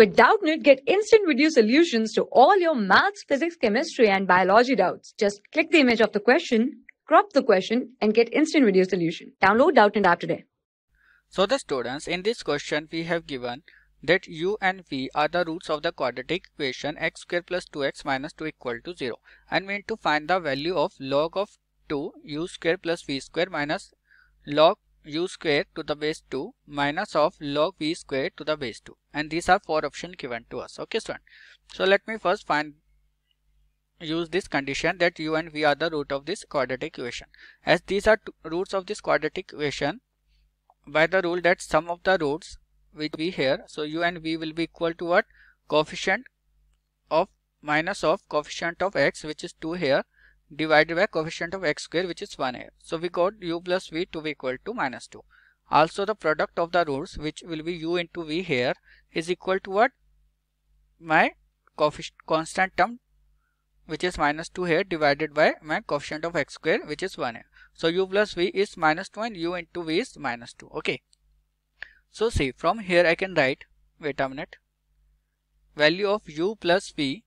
With Doubtnit, get instant video solutions to all your maths, physics, chemistry, and biology doubts. Just click the image of the question, crop the question, and get instant video solution. Download Doubtnit app today. So the students, in this question we have given that u and v are the roots of the quadratic equation x square plus 2x minus 2 equal to 0 and we need to find the value of log of 2 u square plus v square minus log u square to the base 2 minus of log v square to the base 2 and these are four options given to us okay student so let me first find use this condition that u and v are the root of this quadratic equation as these are roots of this quadratic equation by the rule that sum of the roots which we here so u and v will be equal to what coefficient of minus of coefficient of x which is 2 here divided by coefficient of x square which is 1 a So we got u plus v to be equal to minus 2. Also the product of the roots which will be u into v here is equal to what? My constant term which is minus 2 here divided by my coefficient of x square which is 1 a So u plus v is minus 2 and u into v is minus 2. Okay. So see from here I can write wait a minute value of u plus v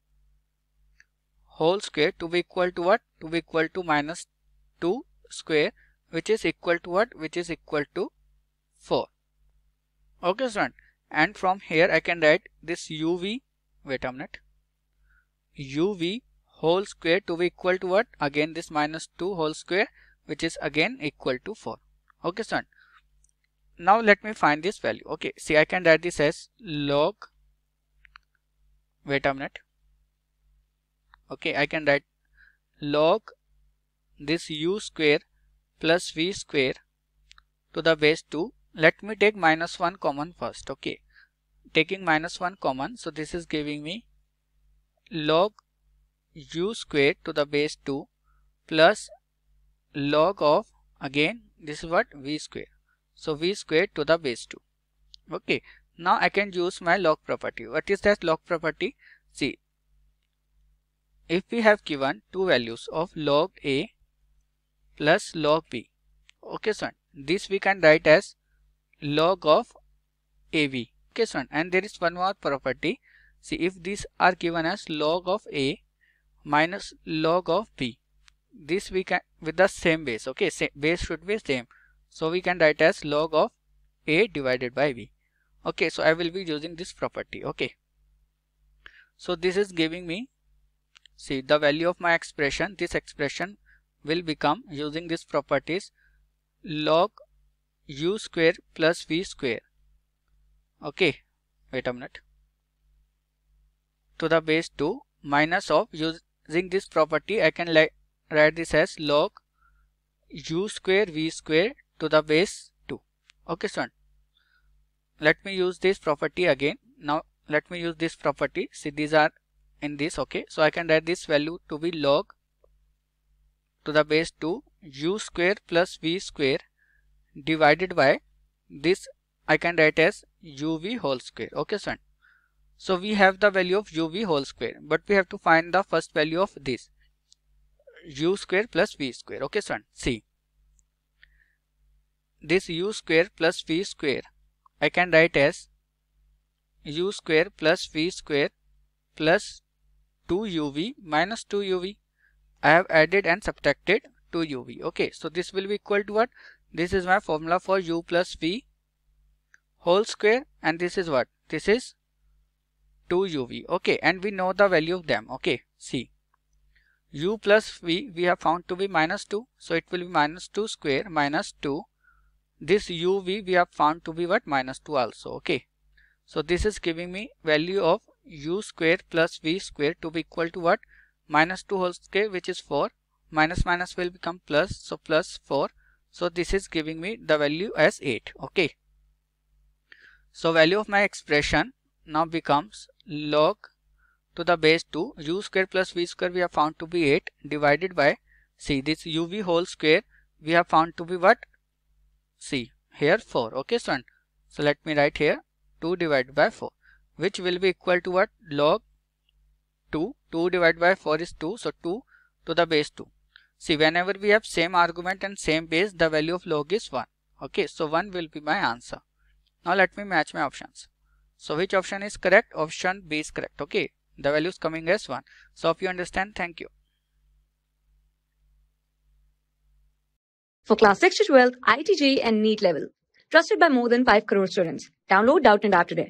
whole square to be equal to what? To be equal to minus 2 square which is equal to what? Which is equal to 4. Okay student. And from here I can write this uv, wait a minute, uv whole square to be equal to what? Again this minus 2 whole square which is again equal to 4. Okay student. Now let me find this value. Okay, see I can write this as log, wait a minute, okay I can write log this u square plus v square to the base 2 let me take minus 1 common first okay taking minus 1 common so this is giving me log u square to the base 2 plus log of again this is what v square so v square to the base 2 okay now I can use my log property what is that log property see if we have given two values of log a plus log b. Okay, son. This we can write as log of a v, Okay, son. And there is one more property. See, if these are given as log of A minus log of B, this we can with the same base. Okay, same, base should be same. So we can write as log of A divided by B. Okay, so I will be using this property. Okay. So this is giving me See the value of my expression, this expression will become using these properties log u square plus v square. Okay, wait a minute. To the base 2 minus of using this property I can write this as log u square v square to the base 2. Okay, son. Let me use this property again. Now let me use this property. See these are in this okay so I can write this value to be log to the base 2 u square plus v square divided by this I can write as uv whole square okay son so we have the value of uv whole square but we have to find the first value of this u square plus v square okay son see this u square plus v square I can write as u square plus v square plus 2uv minus 2uv. I have added and subtracted 2uv. Okay, so this will be equal to what? This is my formula for u plus v whole square and this is what? This is 2uv. Okay, and we know the value of them. Okay, see u plus v we have found to be minus 2. So it will be minus 2 square minus 2. This uv we have found to be what? Minus 2 also. Okay. So this is giving me value of u square plus v square to be equal to what? Minus 2 whole square which is 4. Minus minus will become plus. So plus 4. So this is giving me the value as 8. Okay. So value of my expression now becomes log to the base 2 u square plus v square we have found to be 8 divided by see this uv whole square we have found to be what See here 4 okay son so let me write here 2 divided by 4 which will be equal to what log 2 2 divided by 4 is 2 so 2 to the base 2 see whenever we have same argument and same base the value of log is 1 okay so 1 will be my answer now let me match my options so which option is correct option b is correct okay the value is coming as 1 so if you understand thank you for class 6 to 12 itj and neat level trusted by more than 5 crore students download doubt and app today